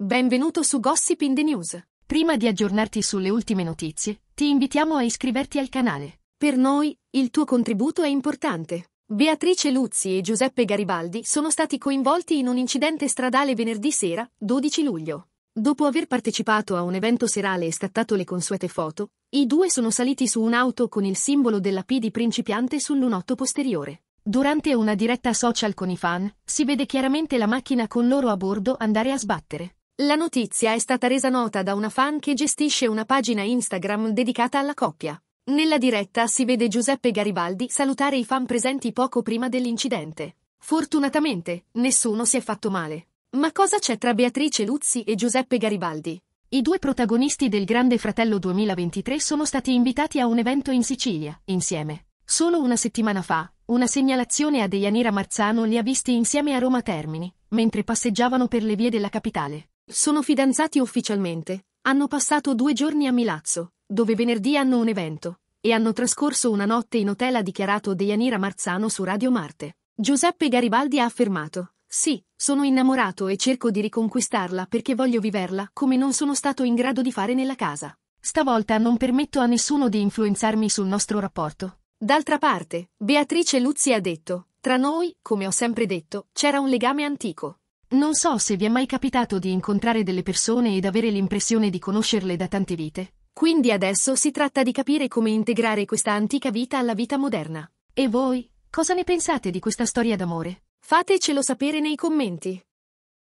Benvenuto su Gossip in the News. Prima di aggiornarti sulle ultime notizie, ti invitiamo a iscriverti al canale. Per noi, il tuo contributo è importante. Beatrice Luzzi e Giuseppe Garibaldi sono stati coinvolti in un incidente stradale venerdì sera, 12 luglio. Dopo aver partecipato a un evento serale e scattato le consuete foto, i due sono saliti su un'auto con il simbolo della P di principiante sul lunotto posteriore. Durante una diretta social con i fan, si vede chiaramente la macchina con loro a bordo andare a sbattere. La notizia è stata resa nota da una fan che gestisce una pagina Instagram dedicata alla coppia. Nella diretta si vede Giuseppe Garibaldi salutare i fan presenti poco prima dell'incidente. Fortunatamente, nessuno si è fatto male. Ma cosa c'è tra Beatrice Luzzi e Giuseppe Garibaldi? I due protagonisti del Grande Fratello 2023 sono stati invitati a un evento in Sicilia, insieme. Solo una settimana fa, una segnalazione a Deianira Marzano li ha visti insieme a Roma Termini, mentre passeggiavano per le vie della capitale. Sono fidanzati ufficialmente, hanno passato due giorni a Milazzo, dove venerdì hanno un evento, e hanno trascorso una notte in hotel ha dichiarato Deianira Marzano su Radio Marte. Giuseppe Garibaldi ha affermato, sì, sono innamorato e cerco di riconquistarla perché voglio viverla come non sono stato in grado di fare nella casa. Stavolta non permetto a nessuno di influenzarmi sul nostro rapporto. D'altra parte, Beatrice Luzzi ha detto, tra noi, come ho sempre detto, c'era un legame antico. Non so se vi è mai capitato di incontrare delle persone ed avere l'impressione di conoscerle da tante vite. Quindi adesso si tratta di capire come integrare questa antica vita alla vita moderna. E voi, cosa ne pensate di questa storia d'amore? Fatecelo sapere nei commenti.